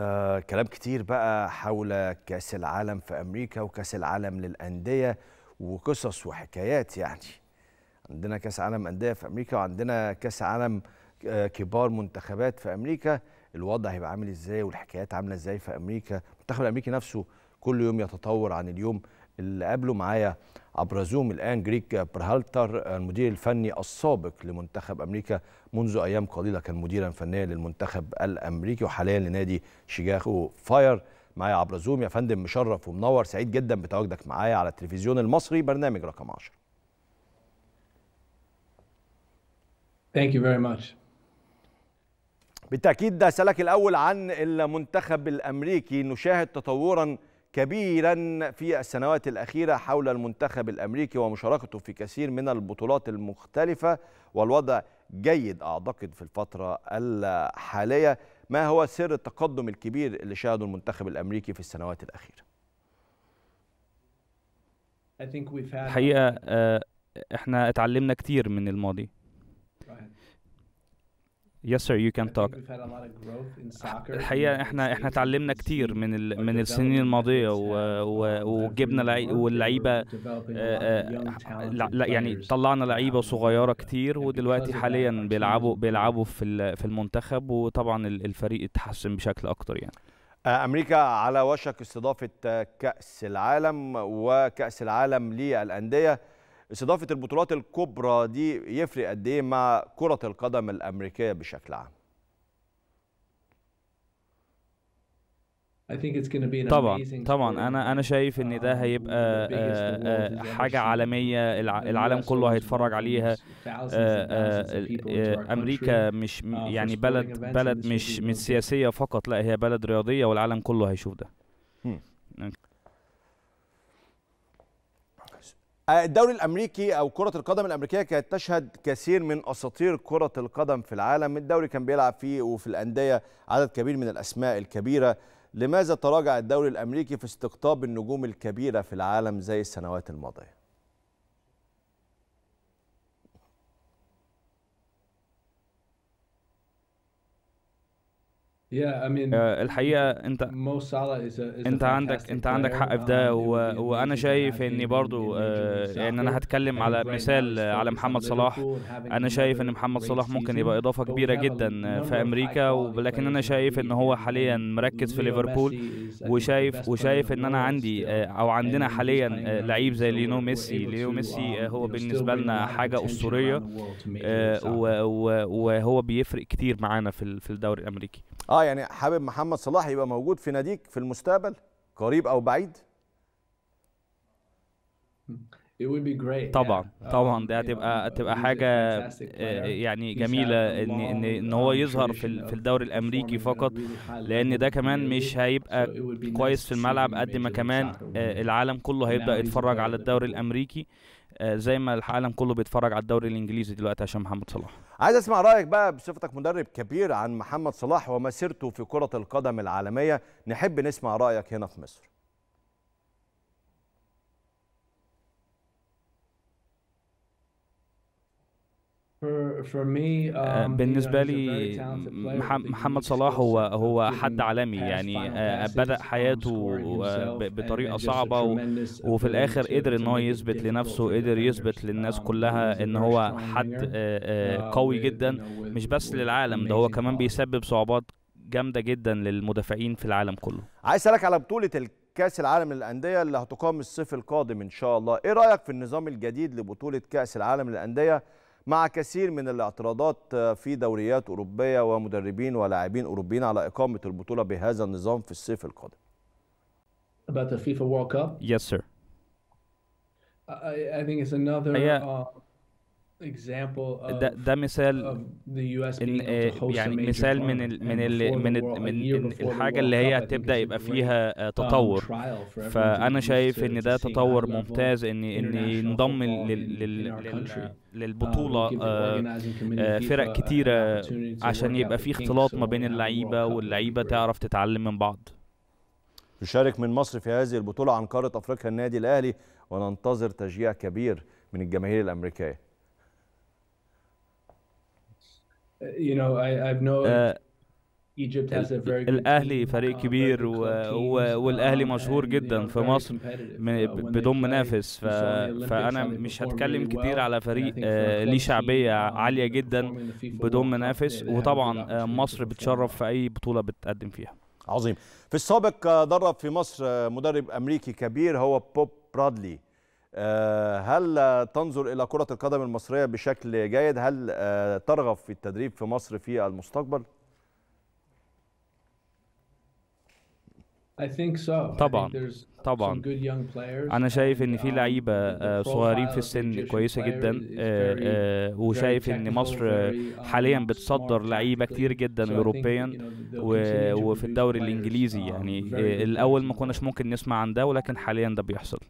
آه كلام كتير بقى حول كأس العالم في أمريكا وكأس العالم للأندية وقصص وحكايات يعني عندنا كأس عالم أندية في أمريكا وعندنا كأس عالم آه، كبار منتخبات في أمريكا الوضع هيبقى عامل إزاي والحكايات عاملة إزاي في أمريكا المنتخب الأمريكي نفسه كل يوم يتطور عن اليوم اللي قابله معايا عبر زوم الان جريك برهالتر المدير الفني السابق لمنتخب امريكا منذ ايام قليله كان مديرا فنيا للمنتخب الامريكي وحاليا لنادي شيكاغو فاير معايا عبر زوم يا فندم مشرف ومنور سعيد جدا بتواجدك معايا على التلفزيون المصري برنامج رقم 10 Thank you very much. بالتأكيد ده سألك الأول عن المنتخب الأمريكي نشاهد تطورا كبيرا في السنوات الأخيرة حول المنتخب الأمريكي ومشاركته في كثير من البطولات المختلفة والوضع جيد أعتقد في الفترة الحالية ما هو سر التقدم الكبير اللي شاهده المنتخب الأمريكي في السنوات الأخيرة الحقيقة آه، احنا اتعلمنا كتير من الماضي Yes sir, you can talk. Ah, الحقيقة احنا احنا اتعلمنا كتير من ال... من السنين الماضية و... و... Uh, وجبنا واللعيبة آه، آه، آه، يعني طلعنا لعيبة صغيرة uh, كتير ودلوقتي حاليا بيلعبوا بيلعبوا في ال... في المنتخب وطبعا الفريق اتحسن بشكل أكتر يعني. امريكا على وشك استضافه كاس العالم وكاس العالم للانديه استضافه البطولات الكبرى دي يفرق قد ايه مع كره القدم الامريكيه بشكل عام طبعا طبعا انا انا شايف ان ده um, هيبقى آه، آه، حاجه عالميه العالم كله هيتفرج عليها آه، امريكا مش uh, يعني بلد بلد مش مش سياسيه فقط لا هي بلد رياضيه والعالم كله هيشوف ده hmm. الدوري الامريكي او كره القدم الامريكيه كانت تشهد كثير من اساطير كره القدم في العالم الدوري كان بيلعب فيه وفي الانديه عدد كبير من الاسماء الكبيره لماذا تراجع الدوري الامريكي في استقطاب النجوم الكبيره في العالم زي السنوات الماضيه آه، الحقيقه انت انت عندك انت عندك حق في ده um, وانا شايف اني برضو يعني انا هتكلم على مثال على محمد صلاح انا شايف ان محمد صلاح ممكن يبقى اضافه كبيره جدا في امريكا ولكن انا شايف ان هو حاليا مركز في ليفربول وشايف وشايف ان انا عندي آه، او عندنا حاليا uh, لعيب زي لينو ميسي لينو ميسي um, هو بالنسبه لنا حاجه اسطوريه وهو بيفرق كتير معانا في الدوري الامريكي اه يعني حابب محمد صلاح يبقى موجود في ناديك في المستقبل قريب او بعيد طبعا uh, طبعا دي هتبقى هتبقى حاجه آه، يعني جميله ان ان ان هو يظهر في في الدوري الامريكي فقط لان ده كمان مش هيبقى كويس في الملعب قد ما كمان آه، العالم كله هيبدا يتفرج على الدوري الامريكي آه، زي ما العالم كله بيتفرج على الدوري الانجليزي دلوقتي عشان محمد صلاح عايز اسمع رايك بقى بصفتك مدرب كبير عن محمد صلاح ومسيرته في كره القدم العالميه نحب نسمع رايك هنا في مصر آه، um, بالنسبة لي محمد صلاح هو uh, هو حد عالمي يعني آه، بدأ حياته آه، بطريقة صعبة وفي الآخر قدر إن هو يثبت لنفسه قدر يثبت للناس um, كلها إن هو حد uh, قوي جدا مش بس للعالم ده هو كمان بيسبب صعوبات جامدة جدا للمدافعين في العالم كله عايز أسألك على بطولة كأس العالم للأندية اللي هتقام الصيف القادم إن شاء الله إيه رأيك في النظام الجديد لبطولة كأس العالم للأندية مع كثير من الاعتراضات آه، في دوريات أوروبية ومدربين ولاعبين أوروبيين على إقامة البطولة بهذا النظام في الصيف القادم About the FIFA World Cup? Yes, sir. I, I think it's another. uh, uh ده ده مثال إن آه، يعني مثال من الـ من الـ من, الـ من الحاجه اللي هي هتبدا يبقى فيها آه، تطور فانا شايف ان ده تطور ممتاز ان ان ينضم آه، uh, للبطوله فرق كتيره عشان يبقى في اختلاط ما بين اللعيبه واللعيبه تعرف تتعلم من بعض نشارك من مصر في هذه البطوله عن قاره افريقيا النادي الاهلي وننتظر تشجيع كبير من الجماهير الامريكيه You know, I, I've known آه، Egypt has a very الاهلي فريق uh, كبير والاهلي uh, مشهور جدا في مصر uh, بدون منافس فانا مش هتكلم كتير على فريق آه، ليه شعبيه عاليه جدا بدون منافس وطبعا آه، مصر بتشرف في اي بطوله بتقدم فيها عظيم في السابق درب في مصر مدرب امريكي كبير هو بوب برادلي آه، هل تنظر إلى كرة القدم المصرية بشكل جيد هل آه، ترغب في التدريب في مصر في المستقبل؟ طبعا طبعا انا شايف ان في um, لعيبه آه، صغيرين في السن كويسه جدا وشايف ان مصر um, حاليا بتصدر لعيبه كتير جدا اوروبيا وفي الدوري الانجليزي um, يعني الاول ما كناش ممكن نسمع عن ده ولكن حاليا ده بيحصل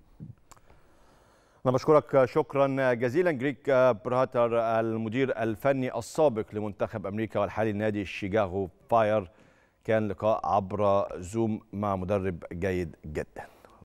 نعم، أنا بشكرك شكرا جزيلا جريك براتر آه، آه، المدير الفني السابق لمنتخب أمريكا والحالي نادي شيكاغو فاير كان لقاء عبر زوم مع مدرب جيد جدا